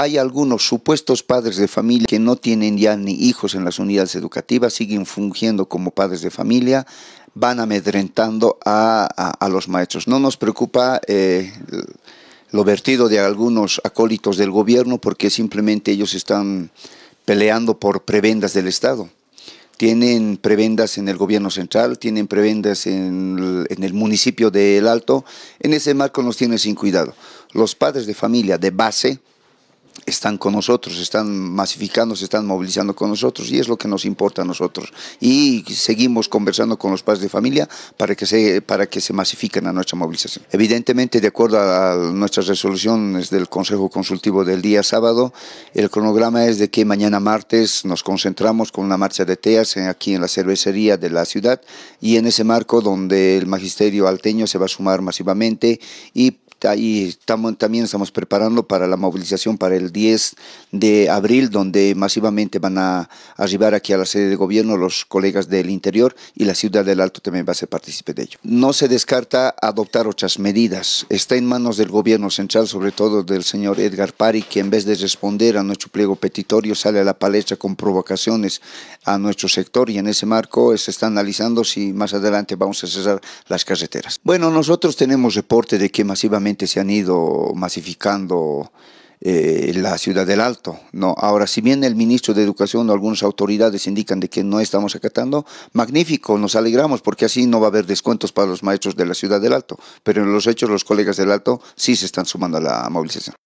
Hay algunos supuestos padres de familia que no tienen ya ni hijos en las unidades educativas, siguen fungiendo como padres de familia, van amedrentando a, los maestros. No nos preocupa eh, lo vertido de algunos acólitos del gobierno porque simplemente ellos están peleando por prebendas del Estado tienen prebendas en el gobierno central, tienen prebendas en el, en el, municipio de El Alto. En ese marco nos tienen sin cuidado. Los padres de familia de base están con nosotros, están masificando, se están movilizando con nosotros y es lo que nos importa a nosotros. Y seguimos conversando con los padres de familia para que se, para que se masifiquen a nuestra movilización. Evidentemente, de acuerdo a nuestras resoluciones del Consejo Consultivo del día sábado, el cronograma es de que mañana martes nos concentramos con una marcha de TEAS eh, aquí en la cervecería de la ciudad y en ese marco donde el magisterio alteño se va a sumar masivamente y ahí también estamos preparando para la movilización para el 10 de abril, donde masivamente van a arribar aquí a la sede de gobierno los colegas del interior y la ciudad del Alto también va a ser partícipe de ello. No se descarta adoptar otras medidas. Está en manos del gobierno central, sobre todo del señor Edgar Pari, que en vez de responder a nuestro pliego petitorio sale a la palestra con provocaciones a nuestro sector y en ese marco se está analizando si más adelante vamos a cerrar las carreteras. Bueno, nosotros tenemos reporte de que masivamente se han ido masificando eh, la ciudad del Alto. No, ahora, si bien el ministro de Educación o algunas autoridades indican de que no estamos acatando, magnífico, nos alegramos porque así no va a haber descuentos para los maestros de la ciudad del Alto. Pero en los hechos, los colegas del Alto sí se están sumando a la movilización.